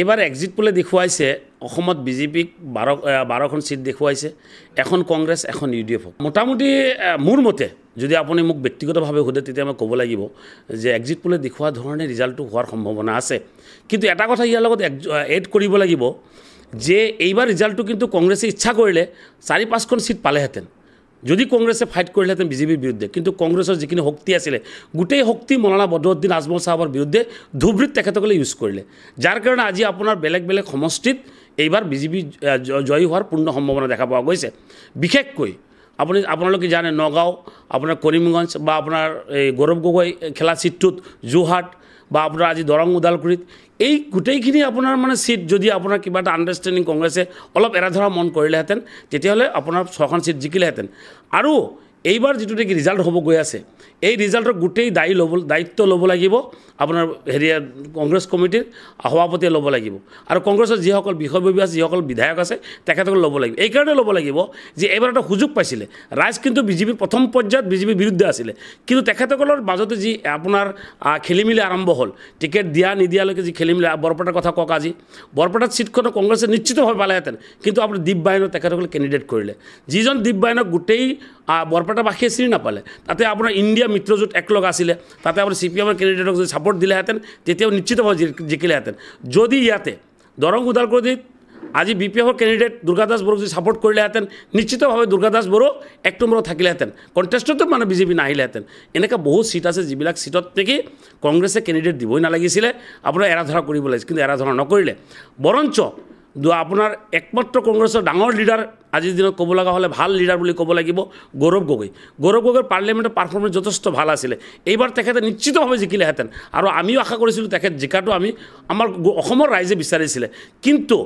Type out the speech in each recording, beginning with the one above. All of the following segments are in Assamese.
এইবাৰ এক্সিট পোলে দেখুৱাইছে অসমত বিজেপিক বাৰ বাৰখন ছিট দেখুৱাইছে এখন কংগ্ৰেছ এখন ইউ ডি এফক মোটামুটি মোৰ মতে যদি আপুনি মোক ব্যক্তিগতভাৱে সোধে তেতিয়া মই ক'ব লাগিব যে এক্সিট পোলে দেখুওৱা ধৰণে ৰিজাল্টটো হোৱাৰ সম্ভাৱনা আছে কিন্তু এটা কথা ইয়াৰ লগত এড কৰিব লাগিব যে এইবাৰ ৰিজাল্টটো কিন্তু কংগ্ৰেছে ইচ্ছা কৰিলে চাৰি পাঁচখন ছিট পালেহেঁতেন যদি কংগ্ৰেছে ফাইট কৰিলেহেঁতেন বিজেপিৰ বিৰুদ্ধে কিন্তু কংগ্ৰেছৰ যিখিনি শক্তি আছিলে গোটেই শক্তি মৌলানা বদৰুদ্দিন আজমল চাহাবৰ বিৰুদ্ধে ধুব্ৰীত তেখেতসকলে ইউজ কৰিলে যাৰ কাৰণে আজি আপোনাৰ বেলেগ বেলেগ সমষ্টিত এইবাৰ বিজেপি জয়ী হোৱাৰ পূৰ্ণ সম্ভাৱনা দেখা পোৱা গৈছে বিশেষকৈ আপুনি আপোনালোকে জানে নগাঁও আপোনাৰ কৰিমগঞ্জ বা আপোনাৰ এই গৌৰৱ গগৈ খেলা চিটটোত যোৰহাট বা আপোনাৰ আজি দৰং ওদালগুৰিত এই গোটেইখিনি আপোনাৰ মানে ছিট যদি আপোনাৰ কিবা এটা আণ্ডাৰষ্টেণ্ডিং কংগ্ৰেছে অলপ এৰা ধৰা মন কৰিলেহেঁতেন তেতিয়াহ'লে আপোনাৰ ছখন ছিট জিকিলেহেঁতেন আৰু এইবাৰ যিটো নেকি ৰিজাল্ট হ'ব গৈ আছে এই ৰিজাল্টৰ গোটেই দায়ী ল'ব দায়িত্ব ল'ব লাগিব আপোনাৰ হেৰিয়া কংগ্ৰেছ কমিটিৰ সভাপতিয়ে ল'ব লাগিব আৰু কংগ্ৰেছৰ যিসকল বিষয়ববী আছে যিসকল বিধায়ক আছে তেখেতসকল ল'ব লাগিব এইকাৰণে ল'ব লাগিব যে এইবাৰ এটা সুযোগ পাইছিলে ৰাইজ কিন্তু বিজেপিৰ প্ৰথম পৰ্যায়ত বিজেপিৰ বিৰুদ্ধে আছিলে কিন্তু তেখেতসকলৰ মাজতে যি আপোনাৰ খেলিমেলি আৰম্ভ হ'ল টিকেট দিয়া নিদিয়ালৈকে যি খেলি মেলি বৰপেটাৰ কথা কওক আজি বৰপেটাত ছিটখনো কংগ্ৰেছে নিশ্চিতভাৱে পালেহেঁতেন কিন্তু আপুনি দীপ বাইনক তেখেতসকলে কেণ্ডিডেট কৰিলে যিজন দীপ বাইনক গোটেই বৰপেটা বৰপেটাবাসীয়ে চিনি নাপালে তাতে আপোনাৰ ইণ্ডিয়া মিত্ৰজোঁট একলগ আছিলে তাতে আপুনি চি পি এমৰ কেণ্ডিডেটক যদি ছাপৰ্ট দিলেহেঁতেন তেতিয়াও নিশ্চিতভাৱে জিকিলেহেঁতেন যদি ইয়াতে দৰং ওদালগুৰিত আজি বি পি এফৰ কেণ্ডিডেট দুৰ্গা দাস বড়োক যদি ছাপৰ্ট কৰিলেহেঁতেন নিশ্চিতভাৱে দুৰ্গা দাস বড়ো এক নম্বৰত থাকিলেহেঁতেন কণ্টেষ্টতো মানে বিজেপি নাহিলেহেঁতেন এনেকুৱা বহুত চিট আছে যিবিলাক চিটত নেকি কংগ্ৰেছে কেণ্ডিডেট দিবই নালাগিছিলে আপোনাৰ এৰা ধৰা কৰিব লাগিছিল কিন্তু এৰা ধৰা নকৰিলে বৰঞ্চ আপোনাৰ একমাত্ৰ কংগ্ৰেছৰ ডাঙৰ লিডাৰ আজিৰ দিনত ক'ব লগা হ'লে ভাল লিডাৰ বুলি ক'ব লাগিব গৌৰৱ গগৈ গৌৰৱ গগৈৰ পাৰ্লিয়ামেণ্টৰ পাৰফৰ্মেঞ্চ যথেষ্ট ভাল আছিলে এইবাৰ তেখেতে নিশ্চিতভাৱে জিকিলেহেঁতেন আৰু আমিও আশা কৰিছিলোঁ তেখেত জিকাটো আমি আমাৰ অসমৰ ৰাইজে বিচাৰিছিলে কিন্তু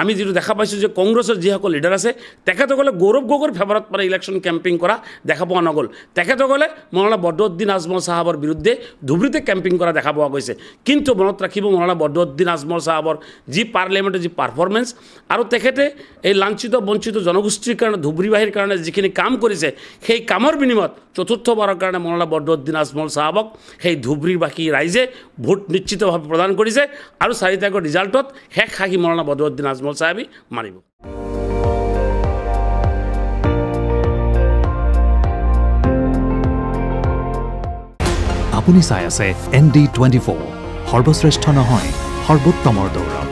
আমি যিটো দেখা পাইছোঁ যে কংগ্ৰেছৰ যিসকল লিডাৰ আছে তেখেতসকলে গৌৰৱ গগৈৰ ফেভাৰত মানে ইলেকশ্যন কেম্পিং কৰা দেখা পোৱা নগ'ল তেখেতসকলে মৌলানা বদৰুদ্দিন আজমল চাহাবৰ বিৰুদ্ধে ধুবুৰীতে কেম্পিং কৰা দেখা পোৱা গৈছে কিন্তু মনত ৰাখিব মৌলানা বদৰুদ্দিন আজমল চাহাবৰ যি পাৰ্লিয়ামেণ্টৰ যি পাৰফৰ্মেঞ্চ আৰু তেখেতে এই লাঞ্চিত বঞ্চিত জনগোষ্ঠীৰ কাৰণে ধুবুৰীবাহীৰ কাৰণে যিখিনি কাম কৰিছে সেই কামৰ বিনিময়ত চতুৰ্থবাৰৰ কাৰণে মৌলানা বদৰুদ্দিন আজমল চাহাবক সেই ধুবুৰীবাসী ৰাইজে ভোট নিশ্চিতভাৱে প্ৰদান কৰিছে আৰু চাৰি তাৰিখৰ ৰিজাল্টত শেষ সাহি মৌলানা বদৰুদ্দিন আজমল মল চাহাবি মাৰিব আপুনি চাই আছে এন ডি টুৱেণ্টি ফ'ৰ সৰ্বশ্ৰেষ্ঠ নহয় সৰ্বোত্তমৰ দৌৰত